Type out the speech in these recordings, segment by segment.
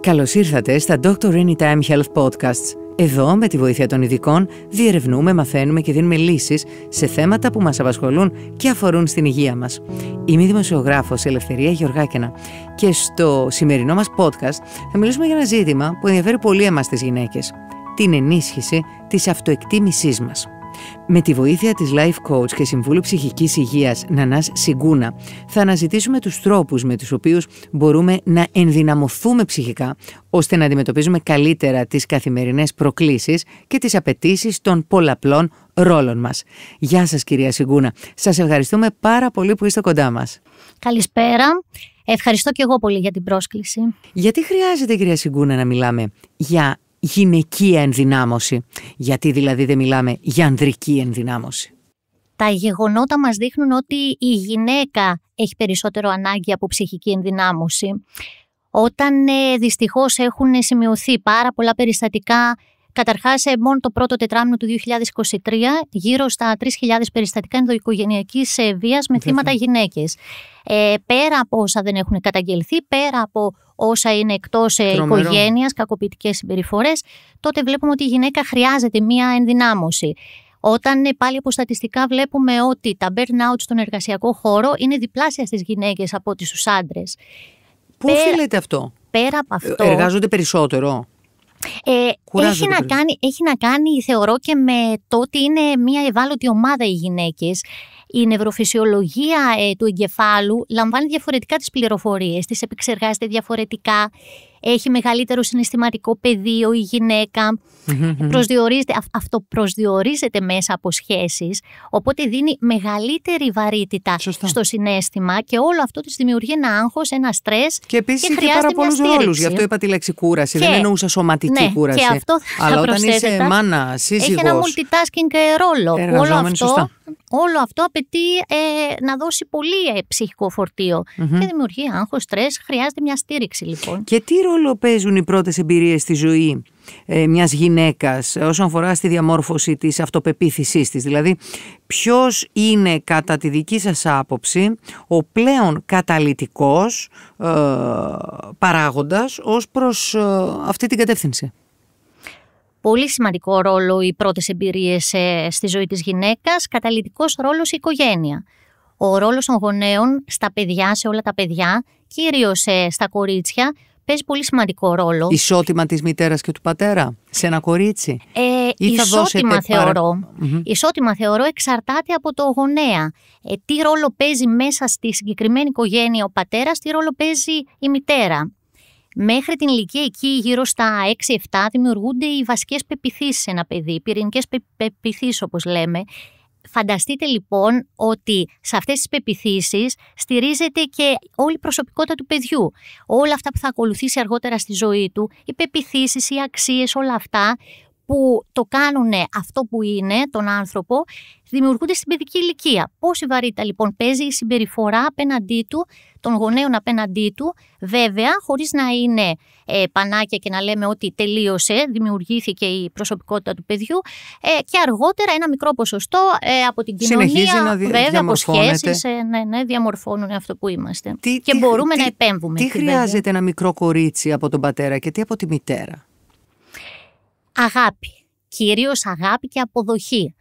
Καλώς ήρθατε στα Doctor Anytime Health Podcasts. Εδώ, με τη βοήθεια των ειδικών, διερευνούμε, μαθαίνουμε και δίνουμε λύσεις σε θέματα που μας απασχολούν και αφορούν στην υγεία μας. Είμαι η δημοσιογράφος Ελευθερία Γεωργάκαινα και στο σημερινό μας podcast θα μιλήσουμε για ένα ζήτημα που ενδιαφέρει πολύ εμάς τις γυναίκες: την ενίσχυση της αυτοεκτίμησής μας. Με τη βοήθεια της Life Coach και Συμβούλου Ψυχικής Υγείας Νανάς Σιγκούνα θα αναζητήσουμε τους τρόπους με τους οποίους μπορούμε να ενδυναμωθούμε ψυχικά ώστε να αντιμετωπίζουμε καλύτερα τις καθημερινές προκλήσεις και τις απαιτήσεις των πολλαπλών ρόλων μας. Γεια σας κυρία Σιγκούνα, σας ευχαριστούμε πάρα πολύ που είστε κοντά μας. Καλησπέρα. Ευχαριστώ και εγώ πολύ για την πρόσκληση. Γιατί χρειάζεται κυρία Σιγκούνα να μιλάμε για γυναικεία ενδυνάμωση. Γιατί δηλαδή δεν μιλάμε για ανδρική ενδυνάμωση. Τα γεγονότα μας δείχνουν ότι η γυναίκα έχει περισσότερο ανάγκη από ψυχική ενδυνάμωση. Όταν ε, δυστυχώς έχουν σημειωθεί πάρα πολλά περιστατικά Καταρχάς, ε, μόνο το πρώτο τετράμινο του 2023, γύρω στα 3.000 περιστατικά ενδοοικογενειακής ε, βίας με θύματα γυναίκες. Ε, πέρα από όσα δεν έχουν καταγγελθεί, πέρα από όσα είναι εκτός ε, οικογένειας, κακοποιητικές συμπεριφορές, τότε βλέπουμε ότι η γυναίκα χρειάζεται μία ενδυνάμωση. Όταν πάλι από στατιστικά βλέπουμε ότι τα burnout στον εργασιακό χώρο είναι διπλάσια στις γυναίκες από ό,τι στους άντρες. Πού οφείλεται αυτό? Πέρα από αυτό... Εργάζονται περισσότερο? Ε, έχει, να κάνει, έχει να κάνει, θεωρώ, και με το ότι είναι μια ευάλωτη ομάδα οι γυναίκες η νευροφυσιολογία ε, του εγκεφάλου λαμβάνει διαφορετικά τις πληροφορίες, τις επεξεργάζεται διαφορετικά, έχει μεγαλύτερο συναισθηματικό πεδίο η γυναικα προσδιορίζεται, αυτό προσδιορίζεται μέσα από σχέσεις, οπότε δίνει μεγαλύτερη βαρύτητα στο συνέστημα και όλο αυτό της δημιουργεί ένα άγχος, ένα στρες και, και χρειάζεται και πάρα πολλούς ρόλους, γι' αυτό είπα τη λέξη κούραση, και, δεν εννοούσα σωματική ναι, κούραση. Αλλά όταν είσαι μάνα, σύζυγος, έχει ένα multitasking ε, ρόλο. Όλο αυτό Όλο αυτό απαιτεί ε, να δώσει πολύ ε, ψυχικό φορτίο mm-hmm. και δημιουργεί άγχος, στρες. Χρειάζεται μια στήριξη λοιπόν. Και τι ρόλο παίζουν οι πρώτες εμπειρίες στη ζωή ε, μιας γυναίκας όσον αφορά στη διαμόρφωση της αυτοπεποίθησής της. Δηλαδή, ποιος είναι κατά τη δική σας άποψη ο πλέον καταλητικό ε, παράγοντας παράγοντα ως προς αυτή την κατεύθυνση πολύ σημαντικό ρόλο οι πρώτες εμπειρίες ε, στη ζωή της γυναίκας, καταλυτικός ρόλος η οικογένεια. Ο ρόλος των γονέων στα παιδιά, σε όλα τα παιδιά, κυρίως ε, στα κορίτσια, παίζει πολύ σημαντικό ρόλο. Ισότιμα της μητέρας και του πατέρα σε ένα κορίτσι. Ε, ισοτιμα δώσετε, θεωρώ, ισότιμα θεωρώ εξαρτάται από το γονέα. Ε, τι ρόλο παίζει μέσα στη συγκεκριμένη οικογένεια ο πατέρας, τι ρόλο παίζει η μητέρα. Μέχρι την ηλικία εκεί, γύρω στα 6-7, δημιουργούνται οι βασικές πεπιθήσεις σε ένα παιδί, οι πυρηνικές πεπιθήσεις όπως λέμε. Φανταστείτε λοιπόν ότι σε αυτές τις πεπιθήσεις στηρίζεται και όλη η προσωπικότητα του παιδιού. Όλα αυτά που θα ακολουθήσει αργότερα στη ζωή του, οι πεπιθήσεις, οι αξίες, όλα αυτά που το κάνουν αυτό που είναι, τον άνθρωπο, δημιουργούνται στην παιδική ηλικία. Πόση βαρύτητα λοιπόν παίζει η συμπεριφορά απέναντί του, των γονέων απέναντί του, βέβαια, χωρίς να είναι ε, πανάκια και να λέμε ότι τελείωσε, δημιουργήθηκε η προσωπικότητα του παιδιού. Ε, και αργότερα ένα μικρό ποσοστό ε, από την κοινωνία, Συνεχίζει να δι- βέβαια, από σχέσεις, ε, ναι, ναι, διαμορφώνουν αυτό που είμαστε. και μπορούμε τι, να επέμβουμε. Τι χρειάζεται βέβαια. ένα μικρό κορίτσι από τον πατέρα και τι από τη μητέρα. Αγάπη. Κυρίως αγάπη και αποδοχή.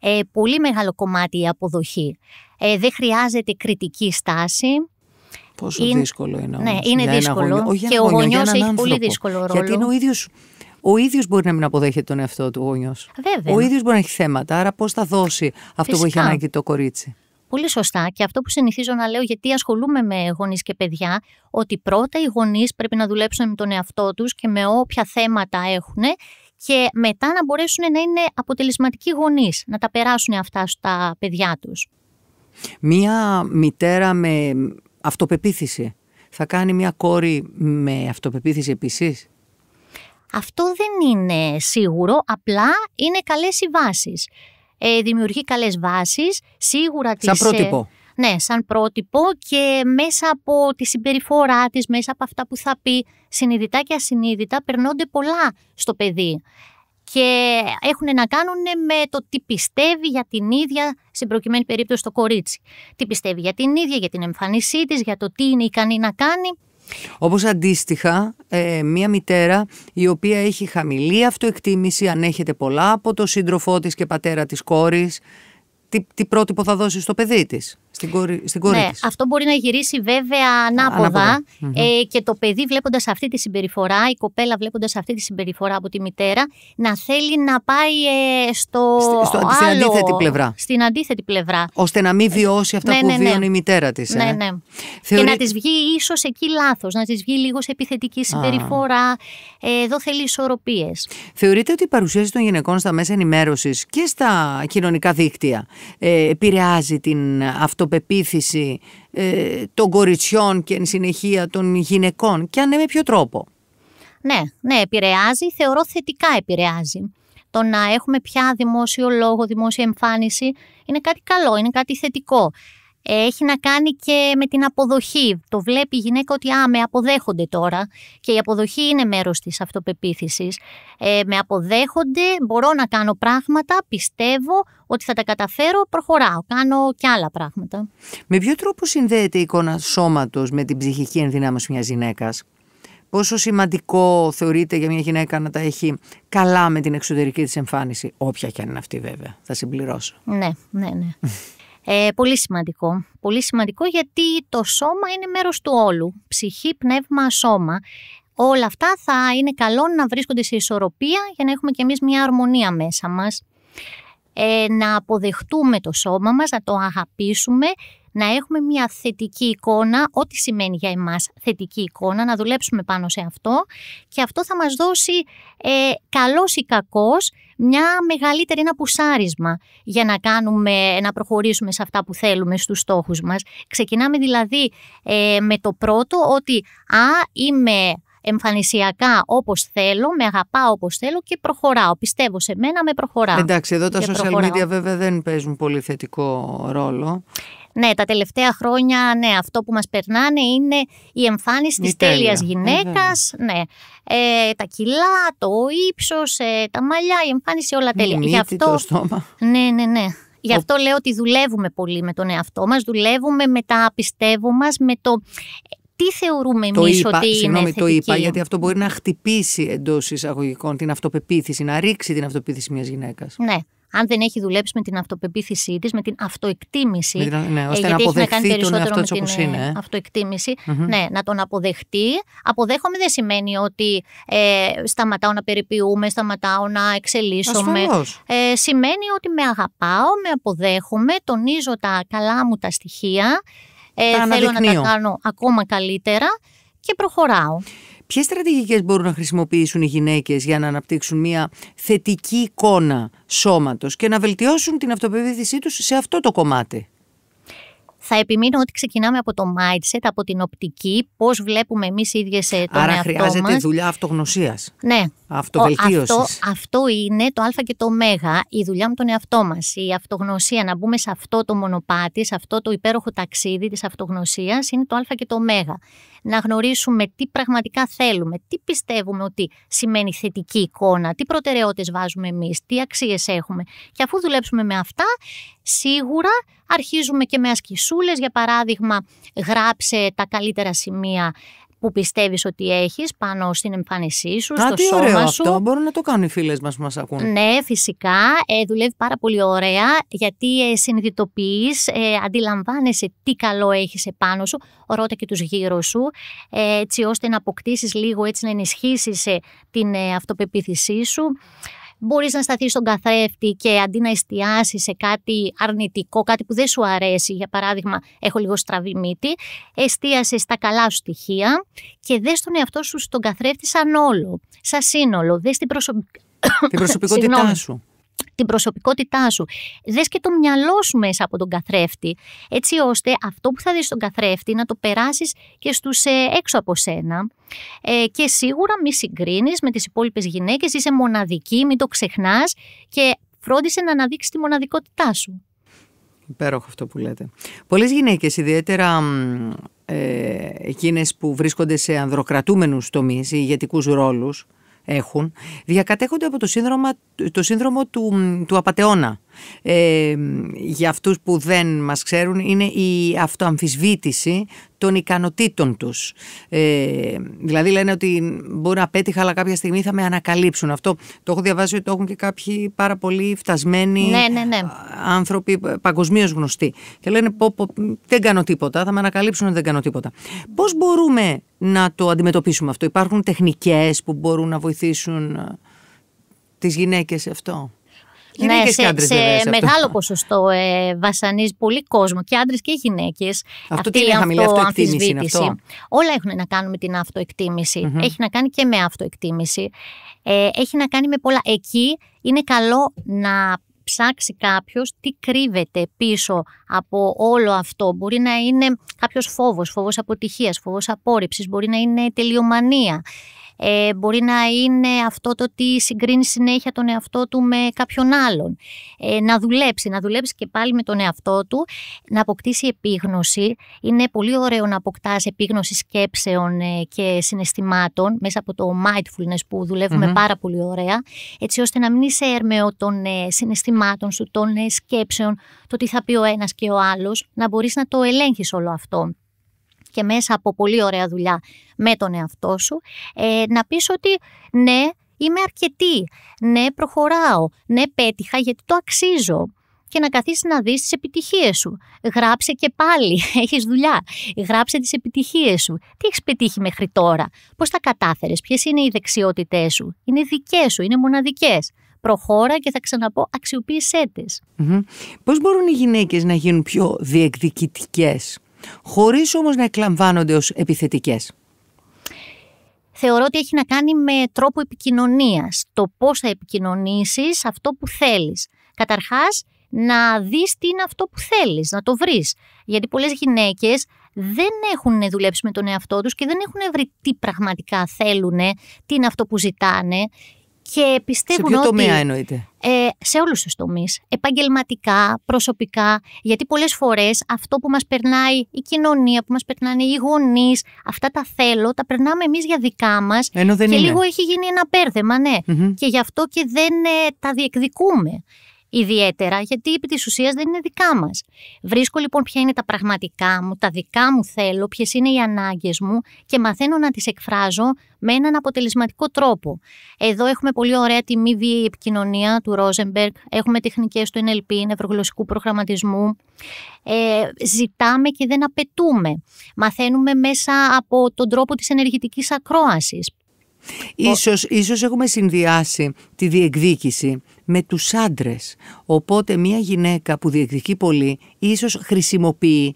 Ε, πολύ μεγάλο κομμάτι η αποδοχή. Ε, δεν χρειάζεται κριτική στάση. Πόσο δύσκολο είναι όμως. Ναι, είναι δύσκολο. και ο γονιό έχει πολύ δύσκολο ρόλο. Γιατί ο ίδιος ίδιος μπορεί να μην αποδέχεται τον εαυτό του γονιό. Ο ίδιος μπορεί να έχει θέματα. Άρα, πώς θα δώσει αυτό Φυσικά. που έχει ανάγκη το κορίτσι. Πολύ σωστά. Και αυτό που συνηθίζω να λέω, γιατί ασχολούμαι με γονείς και παιδιά, ότι πρώτα οι γονείς πρέπει να δουλέψουν με τον εαυτό τους και με όποια θέματα έχουν και μετά να μπορέσουν να είναι αποτελεσματικοί γονείς, να τα περάσουν αυτά στα παιδιά τους. Μία μητέρα με αυτοπεποίθηση θα κάνει μια κόρη με αυτοπεποίθηση επίσης. Αυτό δεν είναι σίγουρο, απλά είναι καλές οι βάσεις. Ε, δημιουργεί καλές βάσεις, σίγουρα τις... Σαν ε, πρότυπο ναι, σαν πρότυπο και μέσα από τη συμπεριφορά της, μέσα από αυτά που θα πει, συνειδητά και ασυνείδητα περνώνται πολλά στο παιδί και έχουν να κάνουν με το τι πιστεύει για την ίδια, στην προκειμένη περίπτωση το κορίτσι. Τι πιστεύει για την ίδια, για την εμφάνισή της, για το τι είναι ικανή να κάνει. Όπως αντίστοιχα, ε, μία μητέρα η οποία έχει χαμηλή αυτοεκτίμηση, ανέχεται πολλά από το σύντροφό της και πατέρα της κόρης, τι, τι πρότυπο θα δώσει στο παιδί της στην κόρη, ναι, της. Αυτό μπορεί να γυρίσει βέβαια ανάποδα, Ε, και το παιδί βλέποντας αυτή τη συμπεριφορά, η κοπέλα βλέποντας αυτή τη συμπεριφορά από τη μητέρα, να θέλει να πάει ε, στο, στην αντίθετη πλευρά. Στην αντίθετη πλευρά. Ώστε να μην βιώσει αυτά ναι, που ναι, ναι. η μητέρα της. Ναι, ε. ναι. Και να της βγει ίσως εκεί λάθος, να της βγει λίγο σε επιθετική συμπεριφορά. Ε, εδώ θέλει ισορροπίες. Θεωρείτε ότι η παρουσίαση των γυναικών στα μέσα ενημέρωσης και στα κοινωνικά δίκτυα ε, επηρεάζει την αυτό αυτοπεποίθηση ε, των κοριτσιών και εν συνεχεία των γυναικών και αν είναι με ποιο τρόπο. Ναι, ναι, επηρεάζει, θεωρώ θετικά επηρεάζει. Το να έχουμε πια δημόσιο λόγο, δημόσια εμφάνιση είναι κάτι καλό, είναι κάτι θετικό έχει να κάνει και με την αποδοχή. Το βλέπει η γυναίκα ότι «Α, με αποδέχονται τώρα» και η αποδοχή είναι μέρος της αυτοπεποίθησης. Ε, με αποδέχονται, μπορώ να κάνω πράγματα, πιστεύω ότι θα τα καταφέρω, προχωράω, κάνω και άλλα πράγματα. Με ποιο τρόπο συνδέεται η εικόνα σώματος με την ψυχική ενδυνάμωση μιας γυναίκας? Πόσο σημαντικό θεωρείται για μια γυναίκα να τα έχει καλά με την εξωτερική της εμφάνιση, όποια και αν είναι αυτή βέβαια, θα συμπληρώσω. Ναι, ναι, ναι. Ε, πολύ σημαντικό. Πολύ σημαντικό γιατί το σώμα είναι μέρος του όλου. Ψυχή, πνεύμα, σώμα. Όλα αυτά θα είναι καλό να βρίσκονται σε ισορροπία για να έχουμε κι εμείς μια αρμονία μέσα μας. Ε, να αποδεχτούμε το σώμα μας, να το αγαπήσουμε να έχουμε μια θετική εικόνα, ό,τι σημαίνει για εμάς θετική εικόνα, να δουλέψουμε πάνω σε αυτό και αυτό θα μας δώσει ε, καλός ή κακός μια μεγαλύτερη, ένα πουσάρισμα για να, κάνουμε, να προχωρήσουμε σε αυτά που θέλουμε στους στόχους μας. Ξεκινάμε δηλαδή ε, με το πρώτο ότι «Α, είμαι εμφανισιακά όπως θέλω, με αγαπάω όπως θέλω και προχωράω. Πιστεύω σε μένα, με προχωράω. Εντάξει, εδώ τα social media βέβαια δεν παίζουν πολύ θετικό ρόλο. Ναι, τα τελευταία χρόνια, ναι, αυτό που μας περνάνε είναι η εμφάνιση της τέλεια. τέλειας ε, γυναίκας, ναι. Ε, τα κιλά, το ύψος, ε, τα μαλλιά, η εμφάνιση όλα τέλεια. μύτη, Γι' αυτό... το στόμα. Ναι, ναι, ναι. Γι' αυτό λέω ότι δουλεύουμε πολύ με τον εαυτό μας, δουλεύουμε με τα πιστεύω μας, με το ε, τι θεωρούμε εμεί ότι είναι. Συγγνώμη, το είπα, γιατί αυτό μπορεί να χτυπήσει εντός εισαγωγικών την αυτοπεποίθηση, να ρίξει την αυτοπεποίθηση μιας γυναίκας. Ναι αν δεν έχει δουλέψει με την αυτοπεποίθησή της, με την αυτοεκτίμηση. Ναι, ε, ώστε να αποδεχτεί έχει να κάνει περισσότερο με την ε, αυτοεκτιμηση Ναι, να τον αποδεχτεί. Αποδέχομαι δεν σημαίνει ότι ε, σταματάω να περιποιούμε, σταματάω να εξελίσσομαι. Ε, σημαίνει ότι με αγαπάω, με αποδέχομαι, τονίζω τα καλά μου τα στοιχεία. Ε, θέλω να τα κάνω ακόμα καλύτερα και προχωράω. Ποιες στρατηγικές μπορούν να χρησιμοποιήσουν οι γυναίκες για να αναπτύξουν μια θετική εικόνα σώματος και να βελτιώσουν την αυτοπεποίθησή τους σε αυτό το κομμάτι. Θα επιμείνω ότι ξεκινάμε από το mindset, από την οπτική, πώς βλέπουμε εμείς οι ίδιες ε, τον Άρα χρειάζεται μας. δουλειά αυτογνωσίας. Ναι. Αυτοβελτίωσης. Αυτό, αυτό είναι το Α και το Ω, η δουλειά με τον εαυτό μας. Η αυτογνωσία, να μπούμε σε αυτό το μονοπάτι, σε αυτό το υπέροχο ταξίδι της αυτογνωσίας, είναι το Α και το Ω να γνωρίσουμε τι πραγματικά θέλουμε, τι πιστεύουμε ότι σημαίνει θετική εικόνα, τι προτεραιότητες βάζουμε εμείς, τι αξίες έχουμε. Και αφού δουλέψουμε με αυτά, σίγουρα αρχίζουμε και με ασκησούλες, για παράδειγμα γράψε τα καλύτερα σημεία που πιστεύεις ότι έχεις πάνω στην εμφάνισή σου, Α, στο σώμα ωραίο σου. Αυτό. Μπορούν να το κάνουν οι φίλες μας που μας ακούν. Ναι, φυσικά. Ε, δουλεύει πάρα πολύ ωραία γιατί ε, συνειδητοποιείς, ε, αντιλαμβάνεσαι τι καλό έχεις επάνω σου, ρώτα και τους γύρω σου, ε, έτσι ώστε να αποκτήσεις λίγο, έτσι να ενισχύσεις ε, την αυτοπεποίθησή σου. Μπορείς να σταθείς στον καθρέφτη και αντί να εστιάσεις σε κάτι αρνητικό, κάτι που δεν σου αρέσει, για παράδειγμα, έχω λίγο στραβή μύτη, εστίασες στα καλά σου στοιχεία και δες τον εαυτό σου στον καθρέφτη σαν όλο, σαν σύνολο. Δες την προσωπικότητά σου την προσωπικότητά σου. Δες και το μυαλό σου μέσα από τον καθρέφτη, έτσι ώστε αυτό που θα δεις στον καθρέφτη να το περάσεις και στους ε, έξω από σένα. Ε, και σίγουρα μη συγκρίνεις με τις υπόλοιπες γυναίκες, είσαι μοναδική, μην το ξεχνάς και φρόντισε να αναδείξεις τη μοναδικότητά σου. Υπέροχο αυτό που λέτε. Πολλές γυναίκες, ιδιαίτερα ε, εκείνες που βρίσκονται σε ανδροκρατούμενους τομείς, ή ηγετικούς ρόλους έχουν, διακατέχονται από το σύνδρομο, το σύνδρομο του, του ε, για αυτούς που δεν μας ξέρουν είναι η αυτοαμφισβήτηση των ικανοτήτων τους. Ε, δηλαδή λένε ότι μπορεί να πέτυχα αλλά κάποια στιγμή θα με ανακαλύψουν. Αυτό το έχω διαβάσει ότι το έχουν και κάποιοι πάρα πολύ φτασμένοι ναι, ναι, ναι. άνθρωποι παγκοσμίως γνωστοί. Και λένε πω, πω, δεν κάνω τίποτα, θα με ανακαλύψουν δεν κάνω τίποτα. Πώς μπορούμε να το αντιμετωπίσουμε αυτό. Υπάρχουν τεχνικές που μπορούν να βοηθήσουν ε, τις γυναίκες σε αυτό ναι, σε, σε μεγάλο ποσοστό ε, βασανίζεις πολύ κόσμο, και άντρες και γυναίκες. Αυτό Αυτή τι είναι χαμηλή αυτοεκτίμηση, Όλα έχουν να κάνουν με την αυτοεκτιμηση Έχει να κάνει και με αυτοεκτίμηση. Ε, έχει να κάνει με πολλά. Εκεί είναι καλό να ψάξει κάποιος τι κρύβεται πίσω από όλο αυτό. Μπορεί να είναι κάποιος φόβος, φόβος αποτυχίας, φόβος απόρριψης, μπορεί να είναι τελειομανία. Ε, μπορεί να είναι αυτό το ότι συγκρίνει συνέχεια τον εαυτό του με κάποιον άλλον. Ε, να δουλέψει, να δουλέψει και πάλι με τον εαυτό του, να αποκτήσει επίγνωση. Είναι πολύ ωραίο να αποκτάς επίγνωση σκέψεων ε, και συναισθημάτων μέσα από το mindfulness που δουλευουμε πάρα πολύ ωραία, έτσι ώστε να μην είσαι έρμεο των ε, συναισθημάτων σου, των σκέψεων, το τι θα πει ο ένας και ο άλλος, να μπορείς να το ελέγχεις όλο αυτό και μέσα από πολύ ωραία δουλειά με τον εαυτό σου, ε, να πεις ότι ναι, είμαι αρκετή, ναι, προχωράω, ναι, πέτυχα γιατί το αξίζω και να καθίσεις να δεις τις επιτυχίες σου. Γράψε και πάλι, έχεις δουλειά. Γράψε τις επιτυχίες σου. Τι έχεις πετύχει μέχρι τώρα, πώς τα κατάφερες, ποιες είναι οι δεξιότητές σου. Είναι δικές σου, είναι μοναδικές. Προχώρα και θα ξαναπώ αξιοποίησέ τις. Πώς μπορούν οι γυναίκες να γίνουν πιο διεκδικητικές χωρίς όμως να εκλαμβάνονται ως επιθετικές. Θεωρώ ότι έχει να κάνει με τρόπο επικοινωνίας, το πώς θα επικοινωνήσεις αυτό που θέλεις. Καταρχάς, να δεις τι είναι αυτό που θέλεις, να το βρεις. Γιατί πολλές γυναίκες δεν έχουν δουλέψει με τον εαυτό τους και δεν έχουν βρει τι πραγματικά θέλουν, τι είναι αυτό που ζητάνε και πιστεύουν σε ποιο ότι, εννοείται. Ε, σε όλους τους τομείς, επαγγελματικά, προσωπικά, γιατί πολλές φορές αυτό που μας περνάει η κοινωνία, που μας περνάνε οι γονείς, αυτά τα θέλω, τα περνάμε εμείς για δικά μας και είναι. λίγο έχει γίνει ένα πέρδεμα, ναι. Και γι' αυτό και δεν ε, τα διεκδικούμε. Ιδιαίτερα γιατί επί της ουσίας δεν είναι δικά μας. Βρίσκω λοιπόν ποια είναι τα πραγματικά μου, τα δικά μου θέλω, ποιες είναι οι ανάγκες μου και μαθαίνω να τις εκφράζω με έναν αποτελεσματικό τρόπο. Εδώ έχουμε πολύ ωραία τη μη βίαιη επικοινωνία του Ρόζενμπεργκ, έχουμε τεχνικές του NLP, νευρογλωσσικού προγραμματισμού. Ε, ζητάμε και δεν απαιτούμε. Μαθαίνουμε μέσα από τον τρόπο της ενεργητικής ακρόασης. Ίσως, ίσως έχουμε συνδυάσει τη διεκδίκηση με τους άντρες. Οπότε μια γυναίκα που διεκδικεί πολύ ίσως χρησιμοποιεί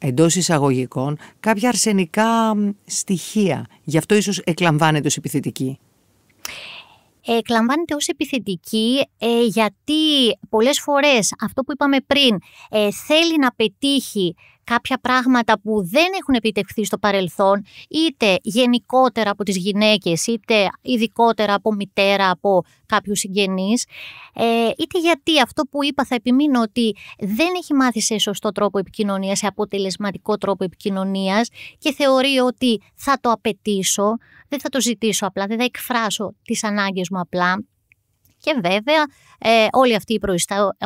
εντός εισαγωγικών κάποια αρσενικά στοιχεία. Γι' αυτό ίσως εκλαμβάνεται ως επιθετική. Εκλαμβάνεται ως επιθετική ε, γιατί πολλές φορές αυτό που είπαμε πριν ε, θέλει να πετύχει κάποια πράγματα που δεν έχουν επιτευχθεί στο παρελθόν, είτε γενικότερα από τις γυναίκες, είτε ειδικότερα από μητέρα, από κάποιους συγγενείς, ε, είτε γιατί αυτό που είπα θα επιμείνω ότι δεν έχει μάθει σε σωστό τρόπο επικοινωνίας, σε αποτελεσματικό τρόπο επικοινωνίας και θεωρεί ότι θα το απαιτήσω, δεν θα το ζητήσω απλά, δεν θα εκφράσω τις ανάγκες μου απλά. Και βέβαια ε, όλη, αυτή η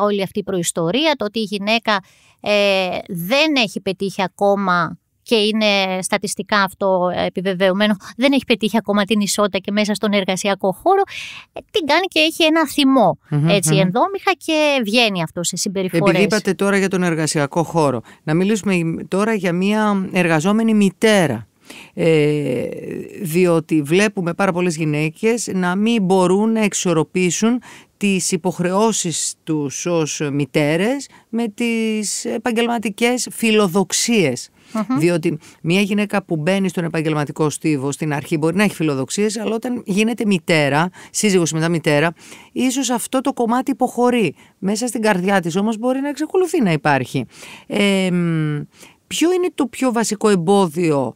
όλη αυτή η προϊστορία, το ότι η γυναίκα ε, δεν έχει πετύχει ακόμα και είναι στατιστικά αυτό επιβεβαιωμένο, δεν έχει πετύχει ακόμα την ισότητα και μέσα στον εργασιακό χώρο, ε, την κάνει και έχει ένα θυμό ετσι ενδόμηχα και βγαίνει αυτό σε συμπεριφορές. Επειδή είπατε τώρα για τον εργασιακό χώρο, να μιλήσουμε τώρα για μια εργαζόμενη μητέρα. Ε, διότι βλέπουμε πάρα πολλές γυναίκες να μην μπορούν να εξορροπήσουν τις υποχρεώσεις τους ως μητέρες με τις επαγγελματικές Διότι μια γυναίκα που μπαίνει στον επαγγελματικό στίβο στην αρχή μπορεί να έχει φιλοδοξίες αλλά όταν γίνεται μητέρα, Σύζυγος μετά μητέρα, Ίσως αυτό το κομμάτι υποχωρεί. Μέσα στην καρδιά της όμως μπορεί να εξακολουθεί να υπάρχει. Ε, ποιο είναι το πιο βασικό εμπόδιο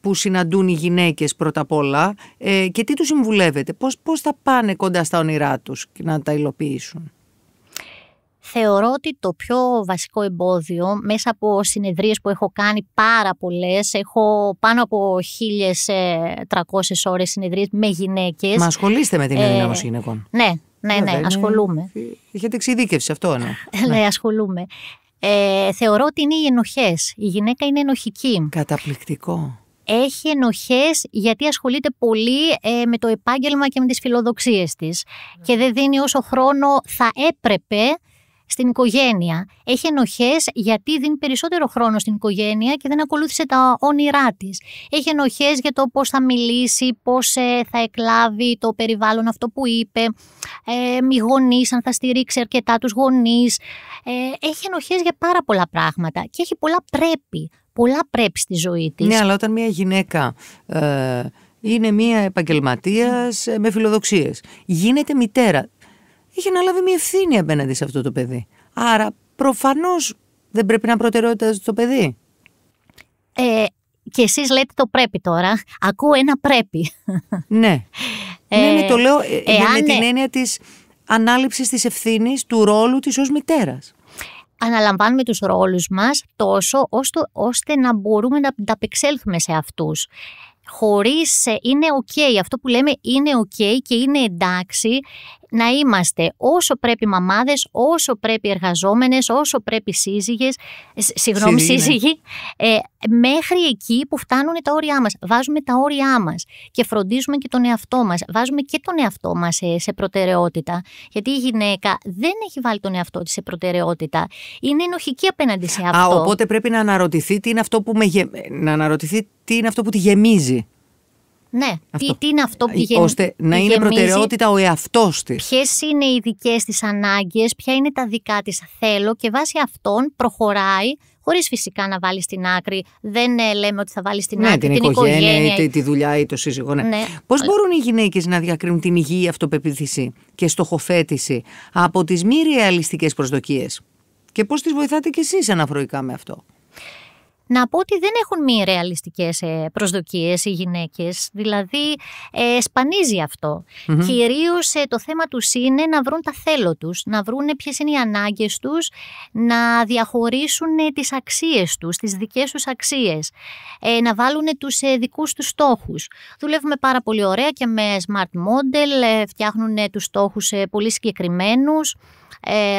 που συναντούν οι γυναίκες πρώτα απ' όλα ε, και τι τους συμβουλεύετε, πώς, πώς θα πάνε κοντά στα όνειρά τους και να τα υλοποιήσουν. Θεωρώ ότι το πιο βασικό εμπόδιο μέσα από συνεδρίες που έχω κάνει πάρα πολλές, έχω πάνω από 1.300 ε, ώρες συνεδρίες με γυναίκες. Μα ασχολείστε με την ενδυνάμωση γυναικών. Λοιπόν. Ναι, ναι, ε, ναι, ναι, ναι, ασχολούμαι. Έχετε εξειδίκευση αυτό, ναι. ναι, ασχολούμαι. Ε, θεωρώ ότι είναι οι ενοχές. Η γυναίκα είναι ενοχική. Καταπληκτικό. Έχει ενοχές γιατί ασχολείται πολύ ε, με το επάγγελμα και με τις φιλοδοξίες της ναι. και δεν δίνει όσο χρόνο θα έπρεπε στην οικογένεια. Έχει ενοχές γιατί δίνει περισσότερο χρόνο στην οικογένεια και δεν ακολούθησε τα όνειρά της. Έχει ενοχές για το πώς θα μιλήσει, πώς ε, θα εκλάβει το περιβάλλον αυτό που είπε, ε, οι γονείς, αν θα στηρίξει αρκετά τους γονείς. Ε, έχει ενοχές για πάρα πολλά πράγματα και έχει πολλά πρέπει. Πολλά πρέπει στη ζωή της. Ναι, αλλά όταν μια γυναίκα. Ε... Είναι μια επαγγελματίας ε, με φιλοδοξίες. Γίνεται μητέρα είχε αναλάβει μια ευθύνη απέναντι σε αυτό το παιδί. Άρα προφανώς δεν πρέπει να προτεραιότητα στο παιδί. Ε, και εσείς λέτε το πρέπει τώρα. Ακούω ένα πρέπει. Ναι. Ε, ναι, ναι, το λέω ε, με την ε- έννοια της ανάληψης της ευθύνης του ρόλου της ως μητέρας. Αναλαμβάνουμε τους ρόλους μας τόσο ώστε να μπορούμε να τα απεξέλθουμε σε αυτούς. Χωρίς ε, είναι ok, αυτό που λέμε είναι ok και είναι εντάξει να είμαστε όσο πρέπει μαμάδες, όσο πρέπει εργαζόμενες, όσο πρέπει σύζυγες, συγγνώμη σύζυγοι, ε, μέχρι εκεί που φτάνουν τα όρια μας. Βάζουμε τα όρια μας και φροντίζουμε και τον εαυτό μας. Βάζουμε και τον εαυτό μας σε, προτεραιότητα. Γιατί η γυναίκα δεν έχει βάλει τον εαυτό της σε προτεραιότητα. Είναι ενοχική απέναντι σε αυτό. Α, οπότε πρέπει να αναρωτηθεί τι είναι αυτό που, με να αναρωτηθεί τι είναι αυτό που τη γεμίζει. Ναι. Τι, τι είναι αυτό που ε, γεμίζει. Ώστε να είναι προτεραιότητα ο εαυτός της. Ποιες είναι οι δικές της ανάγκες, ποια είναι τα δικά της θέλω και βάσει αυτών προχωράει. Χωρίς φυσικά να βάλει στην άκρη. Δεν ε, λέμε ότι θα βάλει στην ναι, άκρη την, την οικογένεια, τη δουλειά ή το σύζυγο. Ναι. ναι. Πώς μπορούν οι γυναίκες να διακρίνουν την υγιή αυτοπεποίθηση και στοχοθέτηση από τις μη ρεαλιστικές προσδοκίες. Και πώς τις βοηθάτε κι εσείς αναφροϊκά με αυτό να πω ότι δεν έχουν μη ρεαλιστικές ε, προσδοκίες οι γυναίκες. Δηλαδή, ε, σπανίζει αυτό. Κυρίως ε, το θέμα τους είναι να βρουν τα θέλω τους, να βρουν ποιες είναι οι ανάγκες τους, να διαχωρίσουν ε, τις αξίες τους, τις δικές τους αξίες, ε, να βάλουν τους ε, δικούς τους στόχους. Δουλεύουμε πάρα πολύ ωραία και με smart model, φτιάχνουν τους στόχους πολύ συγκεκριμένους,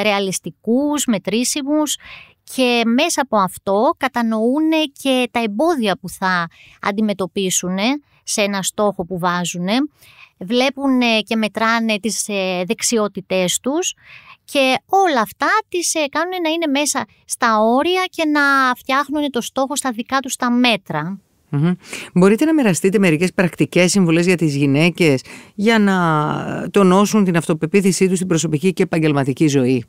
ρεαλιστικούς, μετρήσιμους και μέσα από αυτό κατανοούν και τα εμπόδια που θα αντιμετωπίσουν ε, σε ένα στόχο που βάζουν, βλέπουν ε, και μετράνε τις ε, δεξιότητές τους και όλα αυτά τις κάνουν να είναι μέσα στα όρια και να φτιάχνουν το στόχο στα δικά τους τα μετρα Μπορείτε να μοιραστείτε μερικές πρακτικές συμβουλές για τις γυναίκες για να τονώσουν την αυτοπεποίθησή τους στην προσωπική και επαγγελματική ζωή.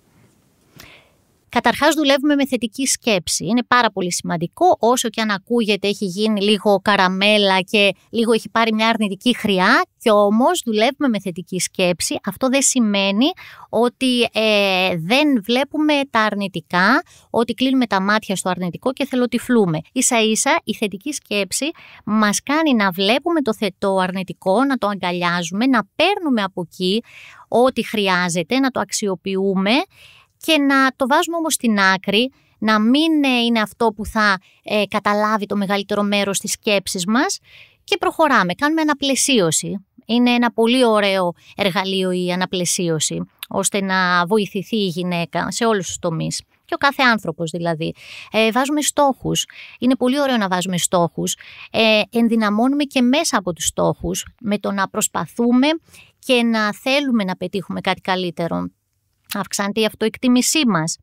Καταρχάς, δουλεύουμε με θετική σκέψη. Είναι πάρα πολύ σημαντικό. Όσο και αν ακούγεται, έχει γίνει λίγο καραμέλα και λίγο έχει πάρει μια αρνητική χρειά. Κι όμως δουλεύουμε με θετική σκέψη. Αυτό δεν σημαίνει ότι ε, δεν βλέπουμε τα αρνητικά, ότι κλείνουμε τα μάτια στο αρνητικό και θελοτυφλούμε. σα ίσα η θετική σκέψη μας κάνει να βλέπουμε το, θετό το αρνητικό, να το αγκαλιάζουμε, να παίρνουμε από εκεί ό,τι χρειάζεται, να το αξιοποιούμε και να το βάζουμε όμως στην άκρη, να μην ε, είναι αυτό που θα ε, καταλάβει το μεγαλύτερο μέρος της σκέψης μας και προχωράμε, κάνουμε αναπλαισίωση. Είναι ένα πολύ ωραίο εργαλείο η αναπλαισίωση, ώστε να βοηθηθεί η γυναίκα σε όλους τους τομείς και ο κάθε άνθρωπος δηλαδή. Ε, βάζουμε στόχους. Είναι πολύ ωραίο να βάζουμε στόχους. Ε, ενδυναμώνουμε και μέσα από τους στόχους με το να προσπαθούμε και να θέλουμε να πετύχουμε κάτι καλύτερο αυξάνεται η αυτοεκτίμησή μας.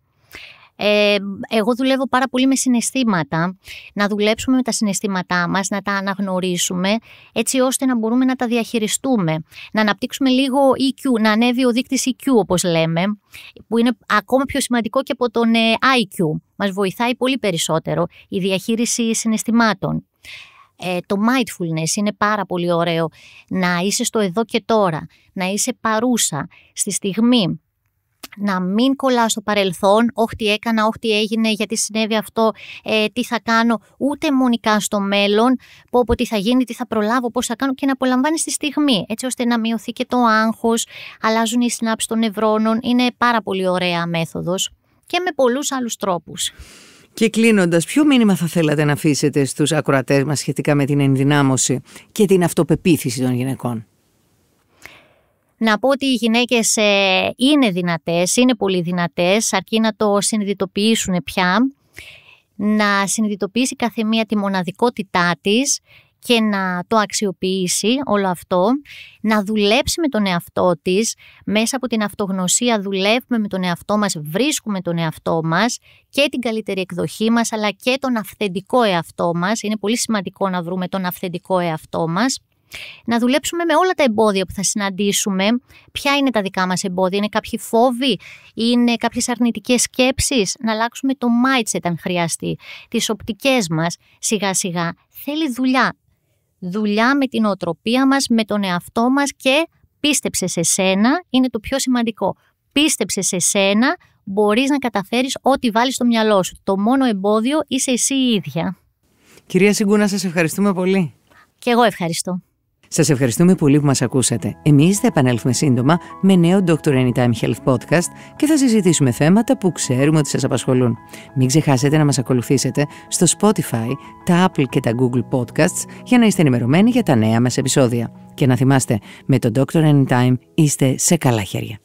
Ε, εγώ δουλεύω πάρα πολύ με συναισθήματα, να δουλέψουμε με τα συναισθήματά μας, να τα αναγνωρίσουμε έτσι ώστε να μπορούμε να τα διαχειριστούμε. Να αναπτύξουμε λίγο EQ, να ανέβει ο δείκτης EQ όπως λέμε, που είναι ακόμα πιο σημαντικό και από τον ε, IQ. Μας βοηθάει πολύ περισσότερο η διαχείριση συναισθημάτων. Ε, το mindfulness είναι πάρα πολύ ωραίο να είσαι στο εδώ και τώρα, να είσαι παρούσα στη στιγμή, να μην κολλάω στο παρελθόν, όχι τι έκανα, όχι τι έγινε, γιατί συνέβη αυτό, ε, τι θα κάνω, ούτε μονικά στο μέλλον, πω, πω τι θα γίνει, τι θα προλάβω, πώς θα κάνω και να απολαμβάνει τη στιγμή, έτσι ώστε να μειωθεί και το άγχος, αλλάζουν οι συνάψει των νευρώνων, είναι πάρα πολύ ωραία μέθοδος και με πολλούς άλλους τρόπους. Και κλείνοντας, ποιο μήνυμα θα θέλατε να αφήσετε στους ακροατές μας σχετικά με την ενδυνάμωση και την αυτοπεποίθηση των γυναικών. Να πω ότι οι γυναίκες ε, είναι δυνατές, είναι πολύ δυνατές, αρκεί να το συνειδητοποιήσουν πια, να συνειδητοποιήσει κάθε μία τη μοναδικότητά της και να το αξιοποιήσει όλο αυτό, να δουλέψει με τον εαυτό της, μέσα από την αυτογνωσία δουλεύουμε με τον εαυτό μας, βρίσκουμε τον εαυτό μας και την καλύτερη εκδοχή μας, αλλά και τον αυθεντικό εαυτό μας. Είναι πολύ σημαντικό να βρούμε τον αυθεντικό εαυτό μας να δουλέψουμε με όλα τα εμπόδια που θα συναντήσουμε. Ποια είναι τα δικά μας εμπόδια, είναι κάποιοι φόβοι, είναι κάποιες αρνητικές σκέψεις, να αλλάξουμε το mindset αν χρειαστεί, τις οπτικές μας σιγά σιγά. Θέλει δουλειά, δουλειά με την οτροπία μας, με τον εαυτό μας και πίστεψε σε σένα, είναι το πιο σημαντικό. Πίστεψε σε σένα, μπορείς να καταφέρεις ό,τι βάλεις στο μυαλό σου. Το μόνο εμπόδιο είσαι εσύ η ίδια. Κυρία Σιγκούνα, σας ευχαριστούμε πολύ. Και εγώ ευχαριστώ. Σας ευχαριστούμε πολύ που μας ακούσατε. Εμείς θα επανέλθουμε σύντομα με νέο Dr. Anytime Health Podcast και θα συζητήσουμε θέματα που ξέρουμε ότι σας απασχολούν. Μην ξεχάσετε να μας ακολουθήσετε στο Spotify, τα Apple και τα Google Podcasts για να είστε ενημερωμένοι για τα νέα μας επεισόδια. Και να θυμάστε, με το Dr. Anytime είστε σε καλά χέρια.